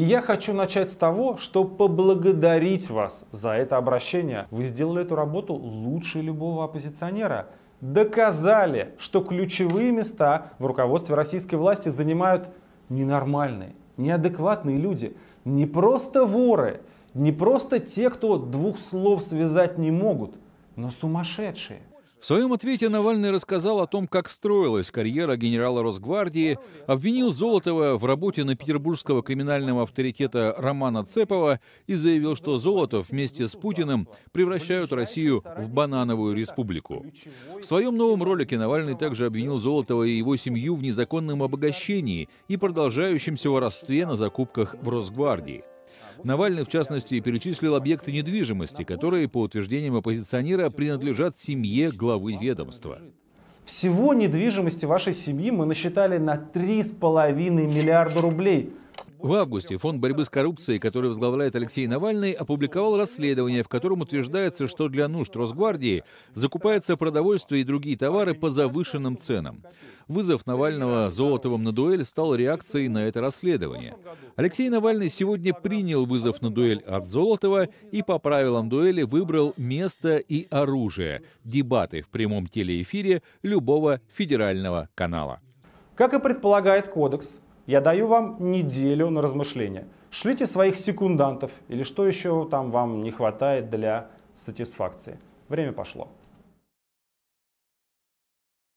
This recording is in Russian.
я хочу начать с того, что поблагодарить вас за это обращение. Вы сделали эту работу лучше любого оппозиционера. Доказали, что ключевые места в руководстве российской власти занимают ненормальные, неадекватные люди. Не просто воры, не просто те, кто двух слов связать не могут, но сумасшедшие. В своем ответе Навальный рассказал о том, как строилась карьера генерала Росгвардии, обвинил Золотова в работе на петербургского криминального авторитета Романа Цепова и заявил, что Золотов вместе с Путиным превращают Россию в банановую республику. В своем новом ролике Навальный также обвинил Золотова и его семью в незаконном обогащении и продолжающемся воровстве на закупках в Росгвардии. Навальный, в частности, перечислил объекты недвижимости, которые, по утверждениям оппозиционера, принадлежат семье главы ведомства. Всего недвижимости вашей семьи мы насчитали на 3,5 миллиарда рублей – в августе Фонд борьбы с коррупцией, который возглавляет Алексей Навальный, опубликовал расследование, в котором утверждается, что для нужд Росгвардии закупается продовольствие и другие товары по завышенным ценам. Вызов Навального Золотовым на дуэль стал реакцией на это расследование. Алексей Навальный сегодня принял вызов на дуэль от Золотова и по правилам дуэли выбрал место и оружие. Дебаты в прямом телеэфире любого федерального канала. Как и предполагает кодекс, я даю вам неделю на размышление. Шлите своих секундантов или что еще там вам не хватает для сатисфакции. Время пошло.